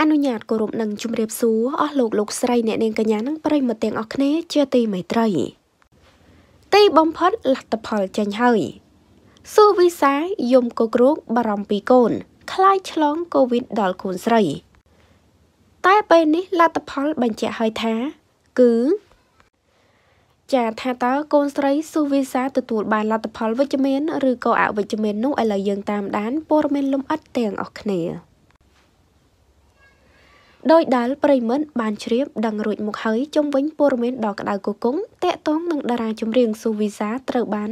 អនុញ្ញាតគោរពនិងជំរាបសួរអស់លោកលោកស្រីអ្នកនាងកញ្ញានិងប្រិយមិត្តទាំងអស់គ្នាជាទីមេត្រីទីបំផុតលទ្ធផលចេញហើយសូវិសាយមគគ្រូកបារម្ភពីកូនคล้ายឆ្លងកូវីដដល់កូនស្រី តែពេលនេះលទ្ធផលបញ្ជាក់ឲ្យថា គឺ ចាថាតើកូនស្រីសុវិសាទទួលបានលទ្ធផលវិជ្ជមានឬក៏អវិជ្ជមាននោះឥឡូវយើងតាមដានព័ត៌មានលម្អិតទាំងអស់គ្នាដោយដែលប្រិមិត្តបានជ្រាបដឹងរួចមកហើយជុំវិញព័ត៌មានដ៏ក្តៅគគង់តាក់ទងនឹងតារាចម្រៀងស៊ូវីសាត្រូវបាន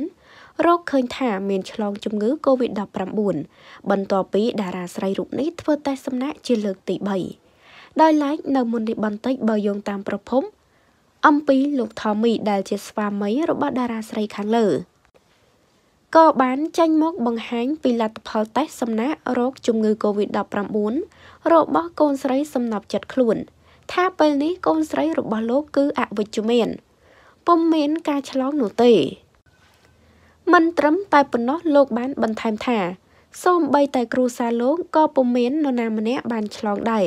រកឃើញថាមានឆ្លងជំងឺ Covid-19 បន្ទាប់ពីតារាស្រីរូបនេះធ្វើតេស្តសម្ណាក់ជាលើកទី3ដោយឡែកនៅមុននេះបន្តិច បើយោងតាមប្រភពអំពីលោក Tommy ដែលជាស្វាមីរបស់ តារាស្រីខាងលើក៏បានចេញមកបង្ហាញពីលទ្ធផលតេស្តសំណាក់រោគជំងឺ Covid-19 របស់កូនស្រីសំណប់ចិត្តខ្លួន ថាពេលនេះកូនស្រីរបស់លោកគឺអវិជ្ជមាន ពុំមានការឆ្លងនោះទេមិនត្រឹមតែប៉ុណ្ណោះលោកបានបន្ថែមថា សូម្បីតែគ្រូសាលោកក៏ពុំមាននរណាម្នាក់បាន ឆ្លងដែរ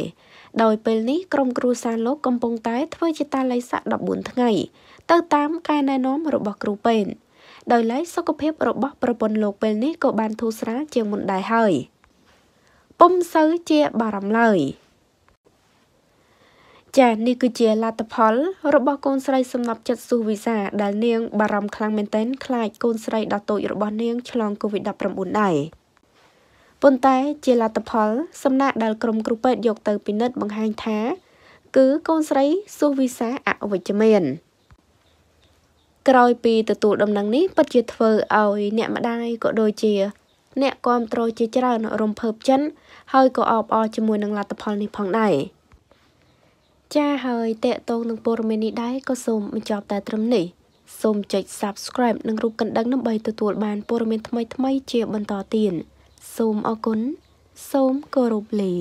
ដោយពេលនេះក្រុមគ្រូសាលោកកំពុងតែធ្វើជាតាល័យស័ក14ថ្ងៃ ទៅតាម ការណែនាំរបស់គ្រូពេទ្យដោយឡែកសុខភាពរបស់ប្រពន្ធលោកពេលនេះក៏បានធូរស្រាលជាងមុនដែរហើយពុំសូវជាបារម្ភឡើយចានេះគឺជាលទ្ធផលរបស់កូនស្រីសំណប់ចិត្តសុវិសាដែលនាង បារម្ភខ្លាំងមែនទែនខ្លាចកូនស្រីដ៏តូចរបស់នាងឆ្លង COVID-19 ដែរប៉ុន្តែ ជាលទ្ធផល សំណាក់ដែលក្រុមគ្រូពេទ្យយកទៅពិនិត្យបង្ហាញថាគឺកូនស្រីសុវិសាអវិជ្ជមាន។ក្រោយពីទទួលដំណឹងនេះពិតជាធ្វើឲ្យអ្នកម្ដាយក៏ដូចជា អ្នកគាំទ្រជាច្រើនរំភើបចិនហើយក៏អបអរជាមួយនឹងលទ្ធផលនេះផងដែរចា៎ហើយតេតងនឹងព័ត៌មាននេះដែរក៏សូមបញ្ចប់តែត្រឹមនេះសូមចុច Subscribe និងរូបកណ្ដឹងដើម្បីទទួលបានព័ត៌មានថ្មីៗជាបន្តទៀតសូមអរគុណសូមគោរពលា